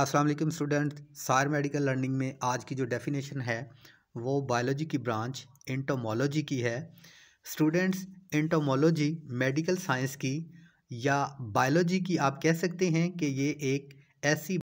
अस्सलाम वालेकुम स्टूडेंट सार मेडिकल लर्निंग में आज की जो डेफिनेशन है वो बायोलॉजी की ब्रांच इंटोमोलॉजी की है स्टूडेंट्स इंटोमोलॉजी मेडिकल साइंस की या बायोलॉजी की आप कह सकते हैं कि ये एक ऐसी